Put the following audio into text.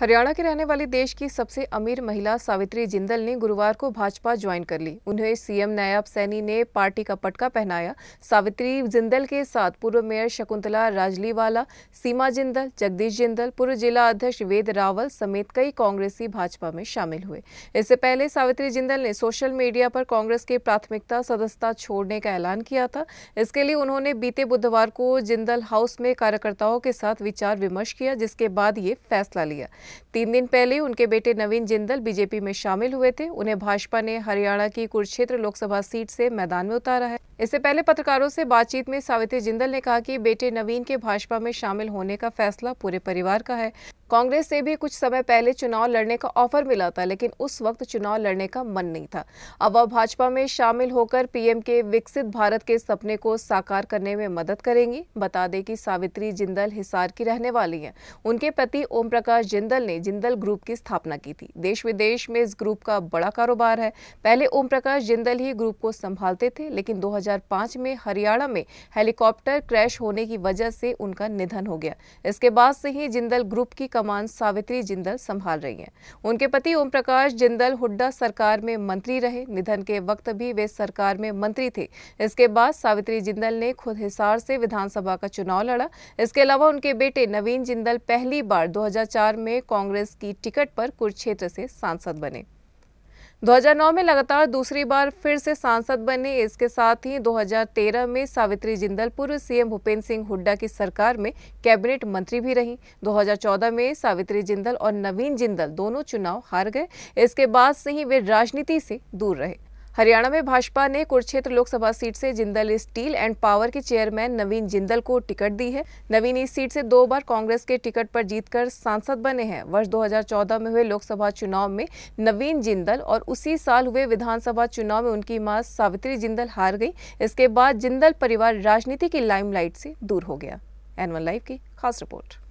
हरियाणा के रहने वाली देश की सबसे अमीर महिला सावित्री जिंदल ने गुरुवार को भाजपा ज्वाइन कर ली उन्हें सीएम नायब सैनी ने पार्टी का पटका पहनाया सावित्री जिंदल के साथ पूर्व मेयर शकुंतला राजलीवाला सीमा जिंदल जगदीश जिंदल पूर्व जिला अध्यक्ष वेद रावल समेत कई कांग्रेसी भाजपा में शामिल हुए इससे पहले सावित्री जिंदल ने सोशल मीडिया पर कांग्रेस की प्राथमिकता सदस्यता छोड़ने का ऐलान किया था इसके लिए उन्होंने बीते बुधवार को जिंदल हाउस में कार्यकर्ताओं के साथ विचार विमर्श किया जिसके बाद ये फैसला लिया तीन दिन पहले उनके बेटे नवीन जिंदल बीजेपी में शामिल हुए थे उन्हें भाजपा ने हरियाणा की कुरुक्षेत्र लोकसभा सीट से मैदान में उतारा है इससे पहले पत्रकारों से बातचीत में सावित्री जिंदल ने कहा कि बेटे नवीन के भाजपा में शामिल होने का फैसला पूरे परिवार का है कांग्रेस से भी कुछ समय पहले चुनाव लड़ने का ऑफर मिला था लेकिन उस वक्त चुनाव लड़ने का मन नहीं था अब वह भाजपा में शामिल होकर पीएम के विकसित भारत के सपने को साकार करने में मदद करेंगी बता दें कि सावित्री जिंदल हिसार की रहने वाली हैं उनके पति ओम प्रकाश जिंदल ने जिंदल ग्रुप की स्थापना की थी देश विदेश में इस ग्रुप का बड़ा कारोबार है पहले ओम प्रकाश जिंदल ही ग्रुप को संभालते थे लेकिन दो 2005 में हरियाणा में हेलीकॉप्टर क्रैश होने की वजह से उनका निधन हो गया इसके बाद से ही जिंदल ग्रुप की कमान सावित्री जिंदल संभाल रही हैं उनके पति ओम प्रकाश जिंदल हुड्डा सरकार में मंत्री रहे निधन के वक्त भी वे सरकार में मंत्री थे इसके बाद सावित्री जिंदल ने खुद हिसार से विधानसभा का चुनाव लड़ा इसके अलावा उनके बेटे नवीन जिंदल पहली बार दो में कांग्रेस की टिकट पर कुरुक्षेत्र से सांसद बने 2009 में लगातार दूसरी बार फिर से सांसद बने इसके साथ ही 2013 में सावित्री जिंदल पूर्व सीएम भूपेंद्र सिंह हुड्डा की सरकार में कैबिनेट मंत्री भी रहीं 2014 में सावित्री जिंदल और नवीन जिंदल दोनों चुनाव हार गए इसके बाद से ही वे राजनीति से दूर रहे हरियाणा में भाजपा ने कुरुक्षेत्र लोकसभा सीट से जिंदल स्टील एंड पावर के चेयरमैन नवीन जिंदल को टिकट दी है नवीन इस सीट से दो बार कांग्रेस के टिकट पर जीतकर सांसद बने हैं वर्ष 2014 में हुए लोकसभा चुनाव में नवीन जिंदल और उसी साल हुए विधानसभा चुनाव में उनकी मां सावित्री जिंदल हार गई इसके बाद जिंदल परिवार राजनीति की लाइमलाइट से दूर हो गया एनवन लाइव की खास रिपोर्ट